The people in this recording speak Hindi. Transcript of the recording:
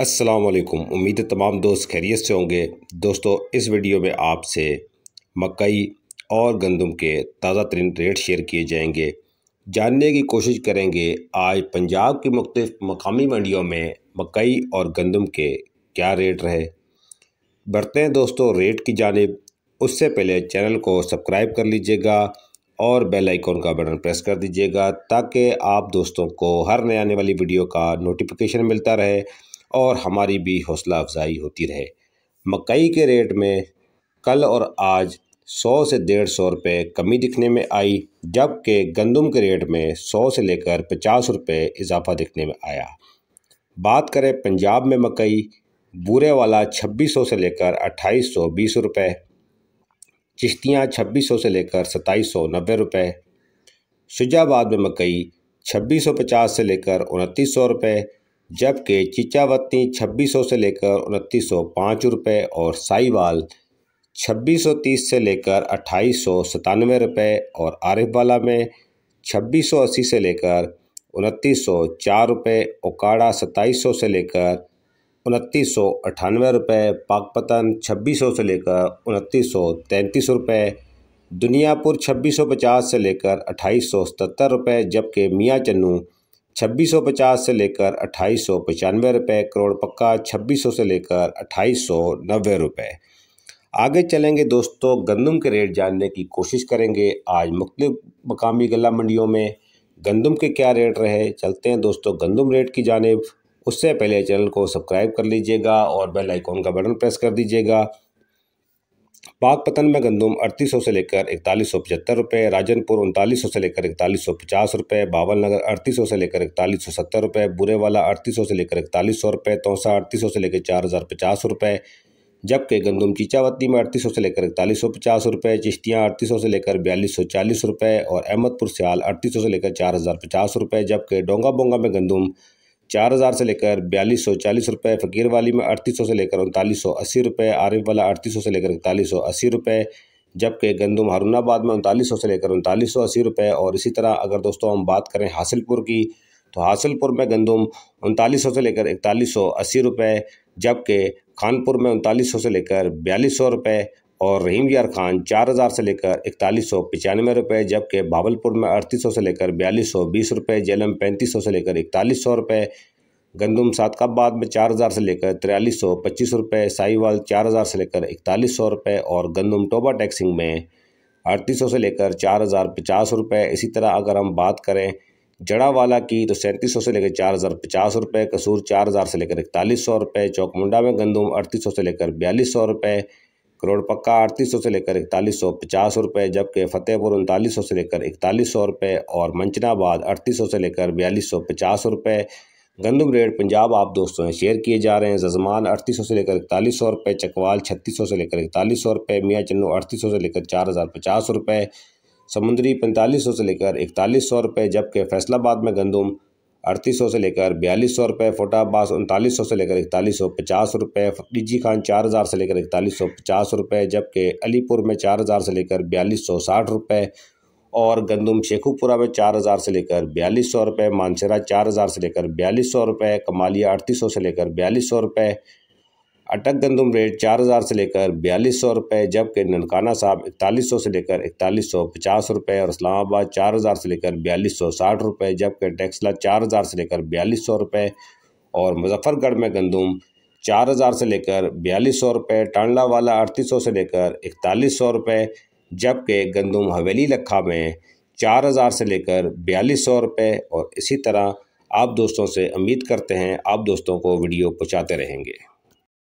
असलकुम उम्मीद है तमाम दोस्त खैरियत से होंगे दोस्तों इस वीडियो में आपसे मकई और गंदम के ताज़ा तरीन रेट शेयर किए जाएंगे जानने की कोशिश करेंगे आज पंजाब की मुख्त मकामी मंडियों में मकई और गंदम के क्या रेट रहे बढ़ते हैं दोस्तों रेट की जानब उससे पहले चैनल को सब्सक्राइब कर लीजिएगा और बेल आइकॉन का बटन प्रेस कर दीजिएगा ताकि आप दोस्तों को हर नए आने वाली वीडियो का नोटिफिकेशन मिलता रहे और हमारी भी हौसला अफजाई होती रहे मकई के रेट में कल और आज सौ से डेढ़ सौ रुपये कमी दिखने में आई जबकि गंदम के रेट में सौ से लेकर पचास रुपये इजाफा दिखने में आया बात करें पंजाब में मकई बूरे वाला छब्बीस सौ से लेकर अट्ठाईस सौ बीस रुपये चिश्तियाँ छब्बीस सौ से लेकर सत्ताईस सौ नब्बे रुपये शुजाबाद में मकई छब्बीस सौ पचास से लेकर उनतीस सौ जबकि चिचावती छब्बीस सौ से लेकर उनतीस सौ पाँच रुपये और साईवाल छब्बीस सौ तीस से लेकर अट्ठाईस सौ सतानवे रुपये और आरिफवाला में छब्बीस सौ अस्सी से लेकर उनतीस सौ चार रुपये ओकाड़ा सत्ताईस सौ से लेकर उनतीस सौ अट्ठानवे रुपये पाकपतन छब्बीस सौ से लेकर उनतीस सौ तैंतीस रुपये दुनियापुर छब्बीस सौ पचास से लेकर अट्ठाईस सौ सतहत्तर रुपये जबकि मियाँ चन्नू छब्बीस सौ पचास से लेकर अट्ठाईस सौ पचानवे करोड़ पक्का छब्बीस सौ से लेकर अट्ठाईस सौ नब्बे रुपये आगे चलेंगे दोस्तों गंदम के रेट जानने की कोशिश करेंगे आज मुख्त मकामी गला मंडियों में गंदम के क्या रेट रहे चलते हैं दोस्तों गंदम रेट की जानब उससे पहले चैनल को सब्सक्राइब कर लीजिएगा और बेल आइकॉन का बटन प्रेस कर दीजिएगा बागपतन में गंदुम अड़तीस सौ से लेकर इकतालीस सौ पचहत्तर रुपये राजनपुर उनतालीस सौ से लेकर इकतालीस सौ पचास रुपये बावल नगर अड़तीस सौ से लेकर इकतालीस सौ सत्तर रुपये बुरेवाला अड़तीस सौ से लेकर इकतालीस सौ रुपये तौसा अड़तीस से लेकर चार हज़ार पचास रुपये जबकि गंदुम चीचावती में अड़तीस से लेकर इकतालीस सौ पचास रुपये चिश्तियाँ अड़तीस से लेकर बयालीस सौ चालीस रुपये और अहमदपुर सियाल अड़तीस से लेकर चार हज़ार पचास रुपये जबकि डोंगा बोंगा में गंदम चार हज़ार से लेकर बयालीस सौ चालीस रुपये फ़कीर वाली में अड़तीस सौ से लेकर उनतालीस सौ अस्सी रुपये आरिफ वाला अड़तीस सौ से लेकर इकतालीस सौ अस्सी रुपये जबकि गंदम हारूनाबाद में उनतालीस सौ से लेकर उनतालीस सौ अस्सी रुपये और इसी तरह अगर दोस्तों हम बात करें हासिलपुर की तो हासिलपुर में गंदम उनतालीस सौ से लेकर इकतालीस सौ अस्सी रुपये जबकि खानपुर में उनतालीस सौ से लेकर बयालीस सौ रुपये और रहीम यार खान चार हज़ार से लेकर इकतालीस सौ पचानवे रुपये जबकि भावलपुर में अड़तीस सौ से लेकर बयालीस सौ बीस रुपये जेलम पैंतीस सौ से लेकर इकतालीस सौ रुपये गंदम सादकाबाद में चार हज़ार से लेकर तिरालीस सौ पच्चीस रुपये साईवाल चार हज़ार से लेकर इकतालीस सौ रुपये और गंदम टोबा टैक्सिंग में अड़तीस सौ से लेकर चार हज़ार पचास रुपये इसी तरह अगर हम बात करें जड़ावाला की तो सैंतीस सौ से लेकर चार हज़ार पचास रुपये कसूर चार हज़ार से लेकर इकतालीस सौ रुपये चौकमुंडा में गंदुम अड़तीस सौ से लेकर बयालीस सौ रुपये करोड़ पक्का अड़तीस सौ से लेकर इकतालीस सौ पचास रुपये जबकि फतेहपुर उनतालीस सौ से लेकर इकतालीस सौ रुपये और मंचनाबाद अड़तीस सौ से लेकर बयालीस सौ पचास रुपये गंदम रेट पंजाब आप दोस्तों शेयर किए जा रहे हैं जजमान अड़तीस सौ से लेकर इकतालीस सौ रुपये चकवाल छत्तीस सौ से लेकर इकतालीस सौ रुपये मियाँ चन्नू अड़तीस सौ से लेकर चार हज़ार पचास रुपये समुद्री पैंतालीस सौ से लेकर इकतालीस सौ रुपये जबकि फैसलाबाद में गंदम अड़तीस सौ से लेकर बयालीस सौ रुपये फोटा अब्बास उनतालीस सौ से लेकर इकतालीस सौ पचास रुपये डिजी खान चार हज़ार से लेकर इकतालीस सौ पचास रुपये जबकि अलीपुर में चार हज़ार से लेकर बयालीस सौ साठ रुपये और गंदुम शेखुपुरा में चार हज़ार से लेकर बयालीस सौ रुपये मानसरा चार हज़ार से लेकर बयालीस सौ रुपये कमालिया अड़तीस सौ से लेकर बयालीस सौ रुपये अटक गंदम रेट चार हज़ार से लेकर बयालीस सौ रुपये जबकि ननकाना साहब इकतालीस सौ से लेकर इकतालीस सौ पचास रुपये और इस्लामाबाद चार हज़ार से लेकर बयालीस सौ साठ रुपये जबकि टैक्सला चार हज़ार से लेकर बयालीस सौ रुपये और मुजफ्फरगढ़ में गंदम चार हज़ार से लेकर बयालीस सौ रुपये टांडला वाला अड़तीस सौ से लेकर इकतालीस सौ रुपये जबकि गंदम हवेली लखा में चार हज़ार से लेकर बयालीस सौ रुपये और इसी तरह आप दोस्तों से उम्मीद करते हैं आप दोस्तों को वीडियो पहुँचाते रहेंगे